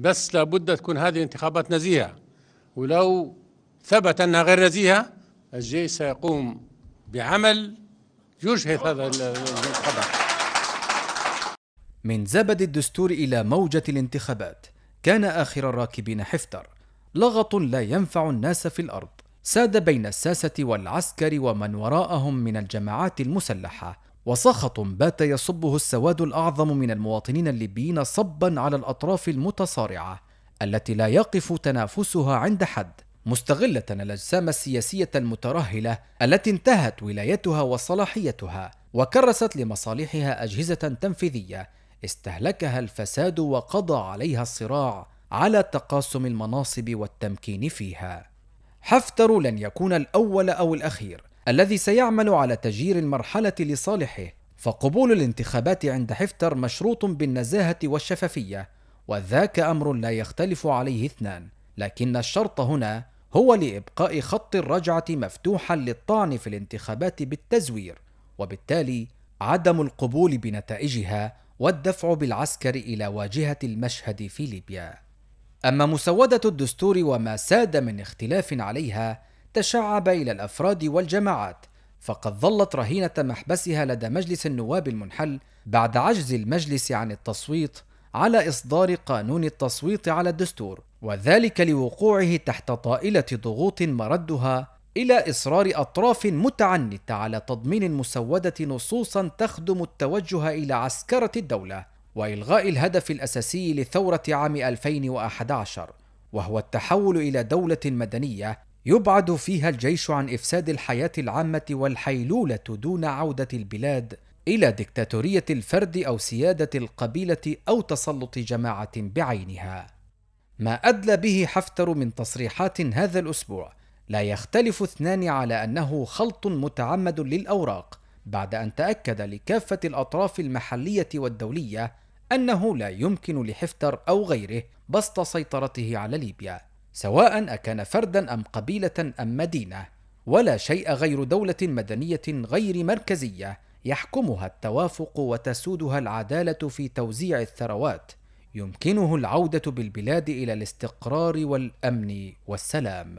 بس لابد تكون هذه الانتخابات نزيهة ولو ثبت أنها غير نزيهة الجيش سيقوم بعمل يجهد هذا الانتخابات من زبد الدستور إلى موجة الانتخابات كان آخر الراكبين حفتر لغط لا ينفع الناس في الأرض ساد بين الساسة والعسكر ومن وراءهم من الجماعات المسلحة وسخط بات يصبه السواد الاعظم من المواطنين الليبيين صبا على الاطراف المتصارعه التي لا يقف تنافسها عند حد مستغله الاجسام السياسيه المترهله التي انتهت ولايتها وصلاحيتها وكرست لمصالحها اجهزه تنفيذيه استهلكها الفساد وقضى عليها الصراع على تقاسم المناصب والتمكين فيها حفتر لن يكون الاول او الاخير الذي سيعمل على تجيير المرحلة لصالحه فقبول الانتخابات عند حفتر مشروط بالنزاهة والشفافية وذاك أمر لا يختلف عليه اثنان لكن الشرط هنا هو لإبقاء خط الرجعة مفتوحا للطعن في الانتخابات بالتزوير وبالتالي عدم القبول بنتائجها والدفع بالعسكر إلى واجهة المشهد في ليبيا أما مسودة الدستور وما ساد من اختلاف عليها تشعب إلى الأفراد والجماعات فقد ظلت رهينة محبسها لدى مجلس النواب المنحل بعد عجز المجلس عن التصويت على إصدار قانون التصويت على الدستور وذلك لوقوعه تحت طائلة ضغوط مردها الى اصرار اطراف متعنته على تضمين المسوده نصوصا تخدم التوجه الى عسكره الدوله والغاء الهدف الاساسي لثوره عام 2011 وهو التحول الى دوله مدنيه يبعد فيها الجيش عن افساد الحياه العامه والحيلوله دون عوده البلاد الى دكتاتوريه الفرد او سياده القبيله او تسلط جماعه بعينها ما ادلى به حفتر من تصريحات هذا الاسبوع لا يختلف اثنان على انه خلط متعمد للاوراق بعد ان تاكد لكافه الاطراف المحليه والدوليه انه لا يمكن لحفتر او غيره بسط سيطرته على ليبيا سواء أكان فردا أم قبيلة أم مدينة ولا شيء غير دولة مدنية غير مركزية يحكمها التوافق وتسودها العدالة في توزيع الثروات يمكنه العودة بالبلاد إلى الاستقرار والأمن والسلام